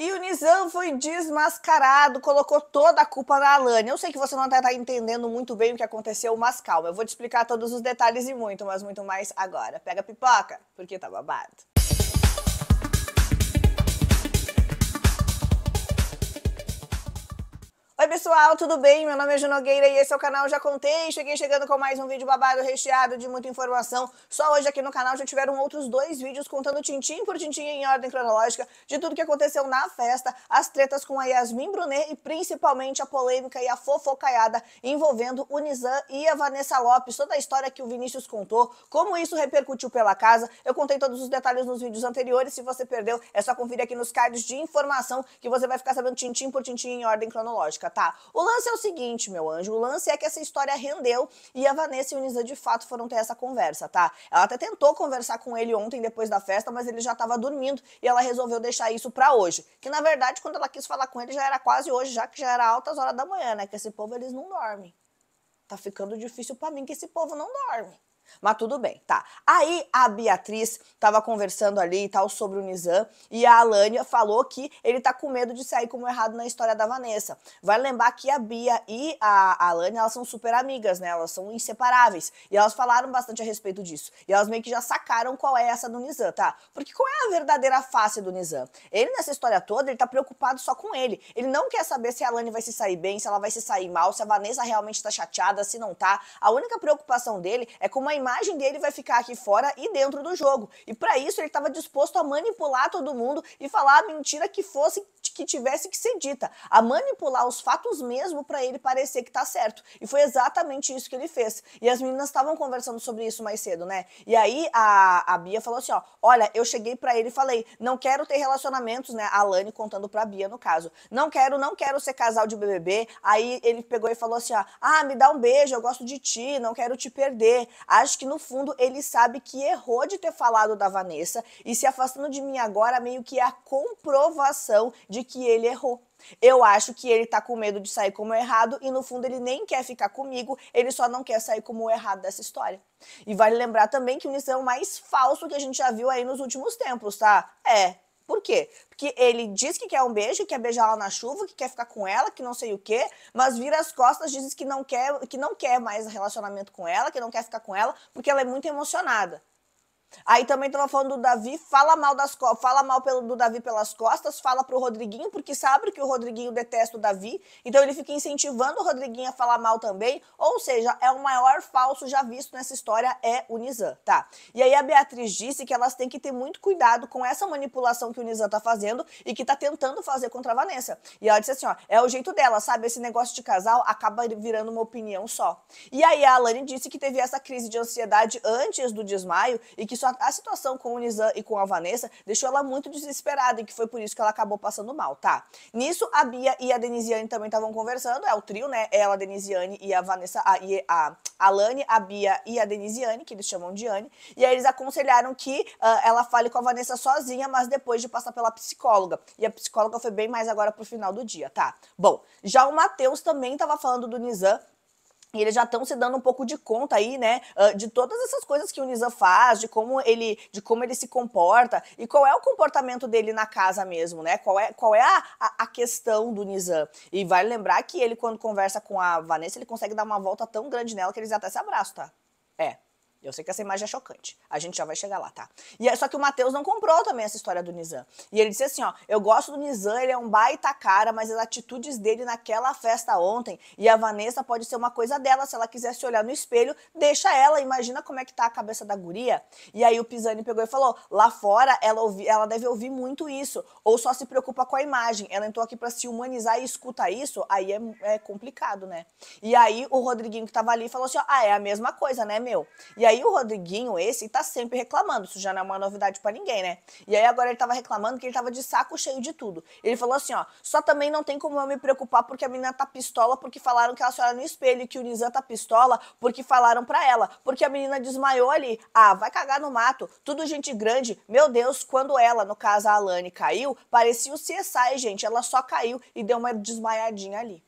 E o Nizam foi desmascarado, colocou toda a culpa na Alane. Eu sei que você não está tá entendendo muito bem o que aconteceu, mas calma, eu vou te explicar todos os detalhes e muito, mas muito mais agora. Pega a pipoca, porque tá babado. pessoal, tudo bem? Meu nome é Juno Nogueira e esse é o canal Já Contei. Cheguei chegando com mais um vídeo babado recheado de muita informação. Só hoje aqui no canal já tiveram outros dois vídeos contando tintim por tintim em ordem cronológica de tudo que aconteceu na festa, as tretas com a Yasmin Brunet e principalmente a polêmica e a fofocaiada envolvendo o Nizam e a Vanessa Lopes, toda a história que o Vinícius contou, como isso repercutiu pela casa. Eu contei todos os detalhes nos vídeos anteriores, se você perdeu é só conferir aqui nos cards de informação que você vai ficar sabendo tintim por tintim em ordem cronológica, tá? tratar. Tá. O lance é o seguinte, meu anjo, o lance é que essa história rendeu e a Vanessa e o Nisa de fato foram ter essa conversa, tá? Ela até tentou conversar com ele ontem depois da festa, mas ele já estava dormindo e ela resolveu deixar isso para hoje. Que na verdade, quando ela quis falar com ele já era quase hoje, já que já era altas horas da manhã, né? Que esse povo eles não dormem. Tá ficando difícil para mim que esse povo não dorme. Mas tudo bem, tá. Aí a Beatriz estava conversando ali e tal sobre o Nizam e a Alânia falou que ele tá com medo de sair como errado na história da Vanessa. Vai lembrar que a Bia e a Alânia, elas são super amigas, né? Elas são inseparáveis. E elas falaram bastante a respeito disso. E elas meio que já sacaram qual é essa do Nizam, tá? Porque qual é a verdadeira face do Nizam? Ele nessa história toda, ele tá preocupado só com ele. Ele não quer saber se a Alânia vai se sair bem, se ela vai se sair mal, se a Vanessa realmente tá chateada, se não tá. A única preocupação dele é como a imagem dele vai ficar aqui fora e dentro do jogo. E para isso ele estava disposto a manipular todo mundo e falar a mentira que fosse que tivesse que ser dita, a manipular os fatos mesmo para ele parecer que tá certo. E foi exatamente isso que ele fez. E as meninas estavam conversando sobre isso mais cedo, né? E aí a, a Bia falou assim, ó, olha, eu cheguei para ele e falei, não quero ter relacionamentos, né? A Lani contando a Bia no caso. Não quero, não quero ser casal de BBB. Aí ele pegou e falou assim, ó, ah, me dá um beijo, eu gosto de ti, não quero te perder. A acho que no fundo ele sabe que errou de ter falado da Vanessa e se afastando de mim agora meio que é a comprovação de que ele errou. Eu acho que ele tá com medo de sair como errado e no fundo ele nem quer ficar comigo, ele só não quer sair como errado dessa história. E vale lembrar também que o Nissan é o mais falso que a gente já viu aí nos últimos tempos, tá? É. Por quê? que ele diz que quer um beijo, que quer beijar ela na chuva, que quer ficar com ela, que não sei o quê, mas vira as costas, diz que não quer, que não quer mais relacionamento com ela, que não quer ficar com ela, porque ela é muito emocionada. Aí também tava falando do Davi, fala mal das fala mal pelo, do Davi pelas costas, fala pro Rodriguinho, porque sabe que o Rodriguinho detesta o Davi, então ele fica incentivando o Rodriguinho a falar mal também, ou seja, é o maior falso já visto nessa história, é o Nizam, tá? E aí a Beatriz disse que elas têm que ter muito cuidado com essa manipulação que o Nizam tá fazendo e que tá tentando fazer contra a Vanessa. E ela disse assim, ó, é o jeito dela, sabe? Esse negócio de casal acaba virando uma opinião só. E aí a Alane disse que teve essa crise de ansiedade antes do desmaio e que isso, a, a situação com o Nizam e com a Vanessa deixou ela muito desesperada e que foi por isso que ela acabou passando mal, tá? Nisso, a Bia e a Denisiane também estavam conversando, é o trio, né? Ela, a Denisiane e a Vanessa, a, e a Alane, a Bia e a Denisiane, que eles chamam de Anne, e aí eles aconselharam que uh, ela fale com a Vanessa sozinha, mas depois de passar pela psicóloga. E a psicóloga foi bem mais agora pro final do dia, tá? Bom, já o Matheus também tava falando do Nizam e eles já estão se dando um pouco de conta aí, né, de todas essas coisas que o Nizam faz, de como ele, de como ele se comporta e qual é o comportamento dele na casa mesmo, né? Qual é, qual é a, a questão do Nizam? E vale lembrar que ele quando conversa com a Vanessa, ele consegue dar uma volta tão grande nela que eles até se abraçam, tá? É, eu sei que essa imagem é chocante. A gente já vai chegar lá, tá? E é, só que o Matheus não comprou também essa história do Nizam. E ele disse assim, ó, eu gosto do Nizam, ele é um baita cara, mas as atitudes dele naquela festa ontem e a Vanessa pode ser uma coisa dela, se ela quiser se olhar no espelho, deixa ela, imagina como é que tá a cabeça da guria. E aí o Pisani pegou e falou: "Lá fora ela ouvi, ela deve ouvir muito isso, ou só se preocupa com a imagem. Ela entrou aqui para se humanizar e escuta isso, aí é, é, complicado, né?" E aí o Rodriguinho que tava ali falou assim: ó, "Ah, é a mesma coisa, né, meu?" E aí o Rodriguinho, esse, tá sempre reclamando. Isso já não é uma novidade para ninguém, né? E aí agora ele tava reclamando que ele tava de saco cheio de tudo. Ele falou assim, ó, só também não tem como eu me preocupar porque a menina tá pistola porque falaram que ela se olha no espelho que o Nizam tá pistola porque falaram pra ela. Porque a menina desmaiou ali. Ah, vai cagar no mato. Tudo gente grande. Meu Deus, quando ela, no caso a Alane, caiu, parecia o CSI, gente. Ela só caiu e deu uma desmaiadinha ali.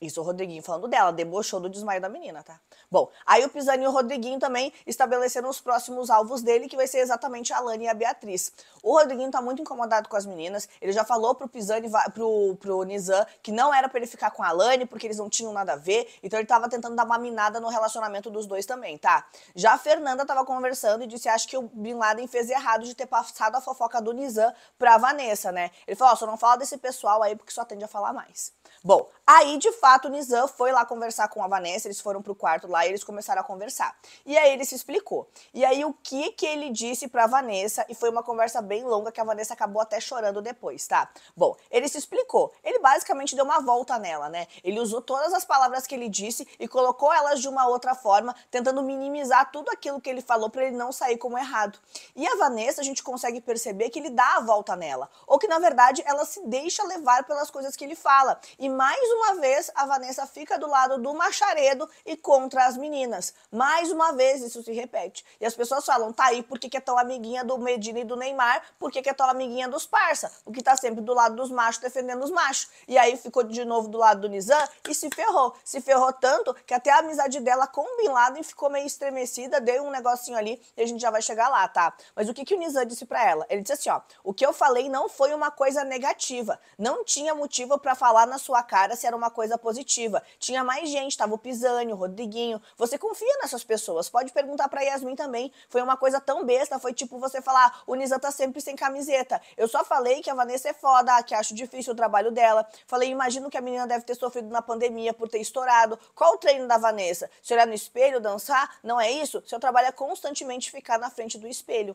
Isso, o Rodriguinho falando dela, debochou do desmaio da menina, tá? Bom, aí o Pisani e o Rodriguinho também estabeleceram os próximos alvos dele, que vai ser exatamente a Alane e a Beatriz. O Rodriguinho tá muito incomodado com as meninas, ele já falou pro Pisani, pro, pro Nizam, que não era pra ele ficar com a Alane, porque eles não tinham nada a ver, então ele tava tentando dar uma minada no relacionamento dos dois também, tá? Já a Fernanda tava conversando e disse, acho que o Bin Laden fez errado de ter passado a fofoca do Nizam pra Vanessa, né? Ele falou, ó, oh, só não fala desse pessoal aí, porque só tende a falar mais. Bom, aí de fato, fato, o Nizam foi lá conversar com a Vanessa, eles foram pro quarto lá e eles começaram a conversar. E aí ele se explicou. E aí o que que ele disse pra Vanessa, e foi uma conversa bem longa que a Vanessa acabou até chorando depois, tá? Bom, ele se explicou. Ele basicamente deu uma volta nela, né? Ele usou todas as palavras que ele disse e colocou elas de uma outra forma, tentando minimizar tudo aquilo que ele falou para ele não sair como errado. E a Vanessa, a gente consegue perceber que ele dá a volta nela, ou que na verdade ela se deixa levar pelas coisas que ele fala. E mais uma vez, a Vanessa fica do lado do Macharedo e contra as meninas. Mais uma vez isso se repete. E as pessoas falam, tá aí, por que, que é tão amiguinha do Medina e do Neymar? Por que, que é tão amiguinha dos parça? O que tá sempre do lado dos machos, defendendo os machos. E aí ficou de novo do lado do Nizam e se ferrou. Se ferrou tanto que até a amizade dela com o Bin Laden ficou meio estremecida, deu um negocinho ali e a gente já vai chegar lá, tá? Mas o que, que o Nizam disse para ela? Ele disse assim, ó, o que eu falei não foi uma coisa negativa. Não tinha motivo para falar na sua cara se era uma coisa positiva positiva. Tinha mais gente, tava o Pisani, o Rodriguinho. Você confia nessas pessoas. Pode perguntar para Yasmin também. Foi uma coisa tão besta, foi tipo você falar, ah, o Nizam tá sempre sem camiseta. Eu só falei que a Vanessa é foda, que acho difícil o trabalho dela. Falei, imagino que a menina deve ter sofrido na pandemia por ter estourado. Qual o treino da Vanessa? Se olhar no espelho, dançar? Não é isso? Seu trabalho é constantemente ficar na frente do espelho.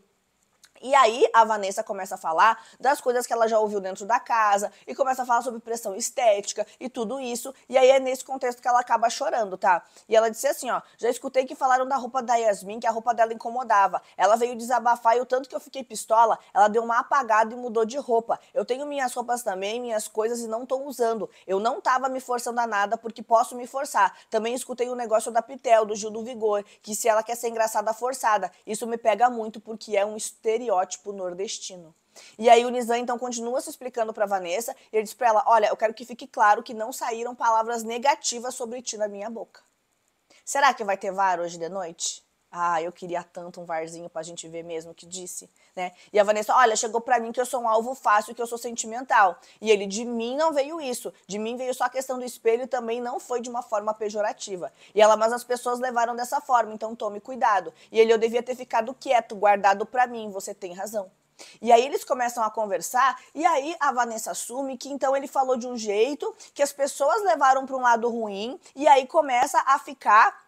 E aí a Vanessa começa a falar das coisas que ela já ouviu dentro da casa e começa a falar sobre pressão estética e tudo isso. E aí é nesse contexto que ela acaba chorando, tá? E ela disse assim, ó, já escutei que falaram da roupa da Yasmin, que a roupa dela incomodava. Ela veio desabafar e o tanto que eu fiquei pistola, ela deu uma apagada e mudou de roupa. Eu tenho minhas roupas também, minhas coisas e não tô usando. Eu não tava me forçando a nada porque posso me forçar. Também escutei o um negócio da Pitel, do Gil do Vigor, que se ela quer ser engraçada forçada, isso me pega muito porque é um estereótipo estereótipo nordestino. E aí o Nizam então continua se explicando para Vanessa e ele diz para ela: "Olha, eu quero que fique claro que não saíram palavras negativas sobre ti na minha boca. Será que vai ter VAR hoje de noite?" Ah, eu queria tanto um varzinho pra gente ver mesmo que disse, né? E a Vanessa, olha, chegou pra mim que eu sou um alvo fácil, que eu sou sentimental. E ele, de mim não veio isso. De mim veio só a questão do espelho e também não foi de uma forma pejorativa. E ela, mas as pessoas levaram dessa forma, então tome cuidado. E ele, eu devia ter ficado quieto, guardado pra mim, você tem razão. E aí eles começam a conversar, e aí a Vanessa assume que então ele falou de um jeito que as pessoas levaram para um lado ruim, e aí começa a ficar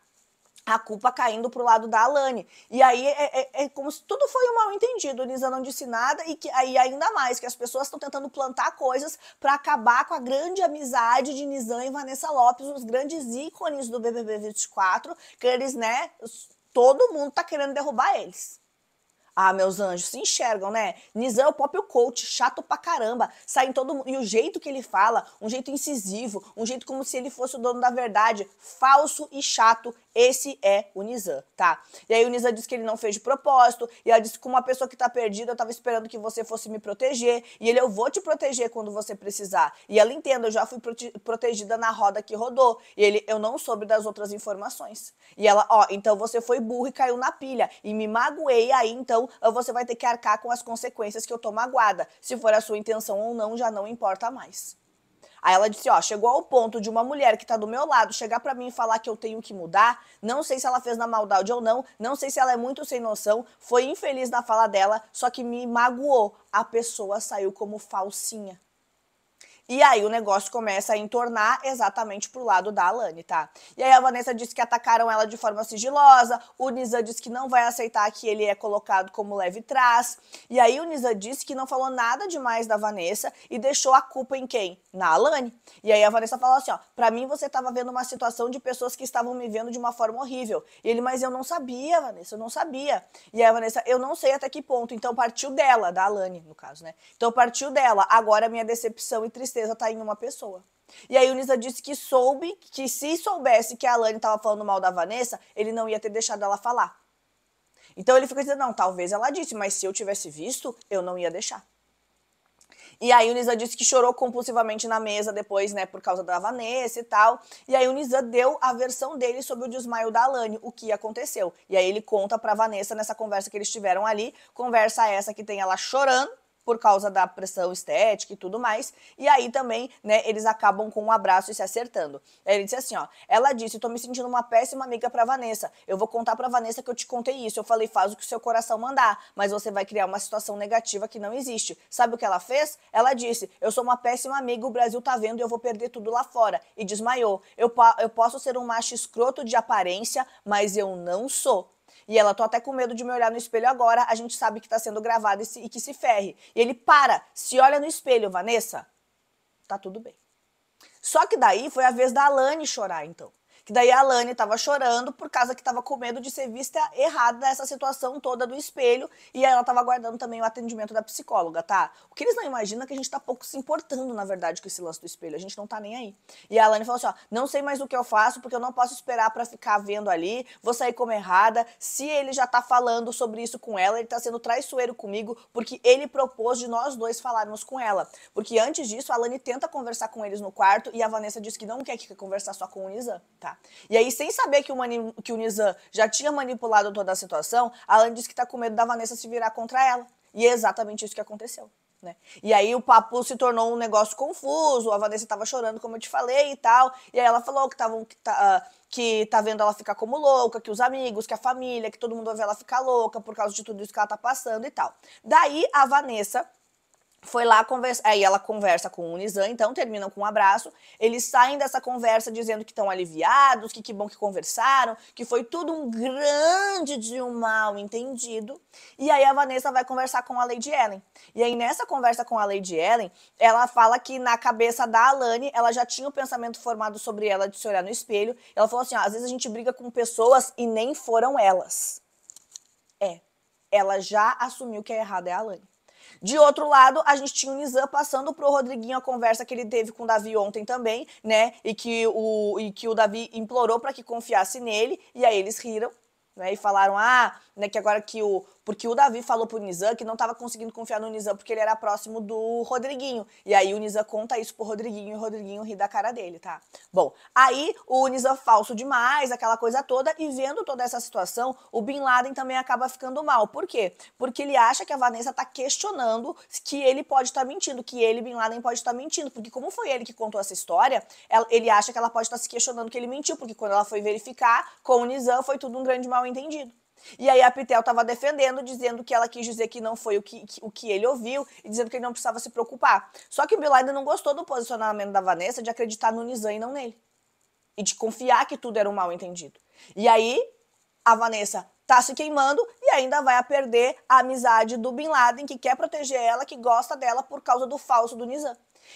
a culpa caindo pro lado da Alane. E aí é, é, é, como se tudo foi um mal entendido. Lisa não disse nada e que aí ainda mais, que as pessoas estão tentando plantar coisas para acabar com a grande amizade de Nizam e Vanessa Lopes, os grandes ícones do BBB 24, que eles, né, todo mundo tá querendo derrubar eles. Ah, meus anjos, se enxergam, né? Nizam é o próprio coach, chato pra caramba. Sai em todo E o jeito que ele fala, um jeito incisivo, um jeito como se ele fosse o dono da verdade, falso e chato. Esse é o Nizam, tá? E aí o Nizam disse que ele não fez de propósito, e ela disse que uma pessoa que tá perdida, eu tava esperando que você fosse me proteger, e ele, eu vou te proteger quando você precisar. E ela entenda, eu já fui prote protegida na roda que rodou, e ele, eu não soube das outras informações. E ela, ó, então você foi burro e caiu na pilha, e me magoei, aí então ah, você vai ter que arcar com as consequências que eu tô magoada. Se for a sua intenção ou não, já não importa mais. Aí ela disse: Ó, chegou ao ponto de uma mulher que está do meu lado chegar para mim e falar que eu tenho que mudar. Não sei se ela fez na maldade ou não, não sei se ela é muito sem noção. Foi infeliz na fala dela, só que me magoou. A pessoa saiu como falsinha. E aí o negócio começa a entornar exatamente pro lado da Alane, tá? E aí a Vanessa disse que atacaram ela de forma sigilosa, o Nizam disse que não vai aceitar que ele é colocado como leve trás. E aí o Nizam disse que não falou nada demais da Vanessa e deixou a culpa em quem? Na Alane. E aí a Vanessa falou assim, ó, pra mim você tava vendo uma situação de pessoas que estavam me vendo de uma forma horrível. E ele, mas eu não sabia, Vanessa, eu não sabia. E aí a Vanessa, eu não sei até que ponto. Então partiu dela, da Alane, no caso, né? Então partiu dela. Agora minha decepção e tristeza tristeza tá em uma pessoa. E aí o Nisa disse que soube que se soubesse que a Alane tava falando mal da Vanessa, ele não ia ter deixado ela falar. Então ele fica dizendo, não, talvez ela disse, mas se eu tivesse visto, eu não ia deixar. E aí o Nisa disse que chorou compulsivamente na mesa depois, né, por causa da Vanessa e tal. E aí o Nisa deu a versão dele sobre o desmaio da Alane, o que aconteceu. E aí ele conta pra Vanessa nessa conversa que eles tiveram ali, conversa essa que tem ela chorando, por causa da pressão estética e tudo mais. E aí também, né, eles acabam com um abraço e se acertando. Ele disse assim, ó, ela disse, tô me sentindo uma péssima amiga pra Vanessa. Eu vou contar pra Vanessa que eu te contei isso. Eu falei, faz o que o seu coração mandar, mas você vai criar uma situação negativa que não existe. Sabe o que ela fez? Ela disse, eu sou uma péssima amiga, o Brasil tá vendo e eu vou perder tudo lá fora. E desmaiou. Eu, eu posso ser um macho escroto de aparência, mas eu não sou. E ela, tô até com medo de me olhar no espelho agora, a gente sabe que tá sendo gravado e, se, e que se ferre. E ele para, se olha no espelho, Vanessa, tá tudo bem. Só que daí foi a vez da Alane chorar, então. Que daí a Alane estava chorando por causa que estava com medo de ser vista errada nessa situação toda do espelho. E ela estava aguardando também o atendimento da psicóloga, tá? O que eles não imaginam é que a gente está pouco se importando, na verdade, com esse lance do espelho. A gente não está nem aí. E a Alane falou assim: ó, não sei mais o que eu faço porque eu não posso esperar para ficar vendo ali, vou sair como errada. Se ele já está falando sobre isso com ela, ele está sendo traiçoeiro comigo porque ele propôs de nós dois falarmos com ela. Porque antes disso, a Alane tenta conversar com eles no quarto e a Vanessa diz que não quer que conversar só com o Isa, tá? E aí, sem saber que o, mani... que o Nizam já tinha manipulado toda a situação, Alan disse que está com medo da Vanessa se virar contra ela. E é exatamente isso que aconteceu. Né? E aí o papo se tornou um negócio confuso, a Vanessa estava chorando, como eu te falei, e tal. E aí ela falou que, tavam, que, tá, ah, que tá vendo ela ficar como louca, que os amigos, que a família, que todo mundo vê ela ficar louca por causa de tudo isso que ela tá passando e tal. Daí a Vanessa foi lá conversar. Aí ela conversa com o Unizan, então terminam com um abraço. Eles saem dessa conversa dizendo que estão aliviados, que que bom que conversaram, que foi tudo um grande de um mal entendido. E aí a Vanessa vai conversar com a Lady Ellen. E aí nessa conversa com a Lady Ellen, ela fala que na cabeça da Alane, ela já tinha o um pensamento formado sobre ela de se olhar no espelho. Ela falou assim: ó, às vezes a gente briga com pessoas e nem foram elas. É. Ela já assumiu que é errada é a Alane. De outro lado, a gente tinha o Nizam passando pro Rodriguinho a conversa que ele teve com o Davi ontem também, né? E que o, e que o Davi implorou para que confiasse nele, e aí eles riram né, e falaram ah, né, que agora que o, porque o Davi falou pro Nizam que não estava conseguindo confiar no Nizam porque ele era próximo do Rodriguinho. E aí o Nizam conta isso pro Rodriguinho e o Rodriguinho ri da cara dele, tá? Bom, aí o Nizam falso demais, aquela coisa toda, e vendo toda essa situação, o Bin Laden também acaba ficando mal. Por quê? Porque ele acha que a Vanessa tá questionando que ele pode estar tá mentindo, que ele, Bin Laden, pode estar tá mentindo. Porque como foi ele que contou essa história, ele acha que ela pode estar tá se questionando que ele mentiu, porque quando ela foi verificar com o Nizam, foi tudo um grande mal entendido. E aí a Pitel estava defendendo, dizendo que ela quis dizer que não foi o que, que, o que ele ouviu e dizendo que ele não precisava se preocupar. Só que o Bill ainda não gostou do posicionamento da Vanessa de acreditar no Nizam e não nele. E de confiar que tudo era um mal entendido. E aí a Vanessa tá se queimando e ainda vai a perder a amizade do Bin Laden, que quer proteger ela, que gosta dela por causa do falso do Nizam.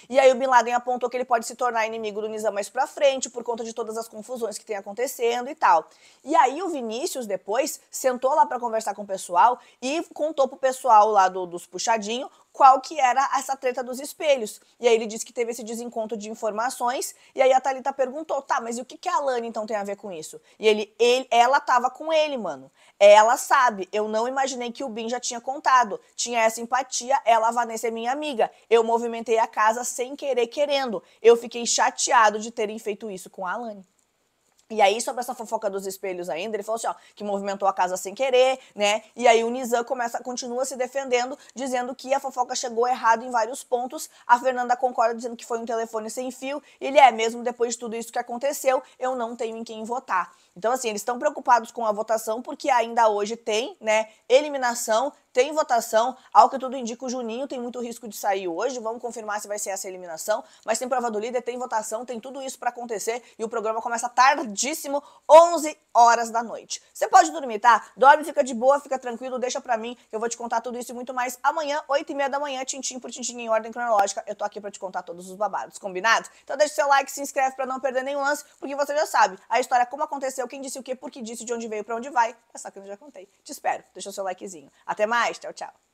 E aí o Bin Laden apontou que ele pode se tornar inimigo do Nizam mais pra frente, por conta de todas as confusões que tem acontecendo e tal. E aí o Vinícius, depois, sentou lá para conversar com o pessoal e contou pro pessoal lá do, dos puxadinho qual que era essa treta dos espelhos. E aí ele disse que teve esse desencontro de informações, e aí a Thalita perguntou, tá, mas e o que, que a Alane então tem a ver com isso? E ele, ele ela tava com ele, mano. Ela sabe, eu não imaginei que o Bin já tinha contado. Tinha essa empatia, ela, a Vanessa é minha amiga. Eu movimentei a casa sem querer querendo. Eu fiquei chateado de terem feito isso com a Alane. E aí, sobre essa fofoca dos espelhos ainda, ele falou assim, ó, que movimentou a casa sem querer, né? E aí o Nizam começa, continua se defendendo, dizendo que a fofoca chegou errado em vários pontos. A Fernanda concorda dizendo que foi um telefone sem fio. E ele é, mesmo depois de tudo isso que aconteceu, eu não tenho em quem votar. Então, assim, eles estão preocupados com a votação, porque ainda hoje tem, né, eliminação, tem votação. Ao que tudo indica, o Juninho tem muito risco de sair hoje. Vamos confirmar se vai ser essa eliminação. Mas tem prova do líder, tem votação, tem tudo isso para acontecer. E o programa começa tardíssimo, 11 horas da noite. Você pode dormir, tá? Dorme, fica de boa, fica tranquilo, deixa pra mim. Eu vou te contar tudo isso e muito mais amanhã, 8 e meia da manhã, tintim por tintim, em ordem cronológica. Eu tô aqui pra te contar todos os babados, combinado? Então deixa o seu like, se inscreve pra não perder nenhum lance, porque você já sabe a história, é como aconteceu, quem disse o quê, por que disse, de onde veio, pra onde vai. Essa é que eu já contei. Te espero. Deixa o seu likezinho. Até mais mais. Tchau, tchau.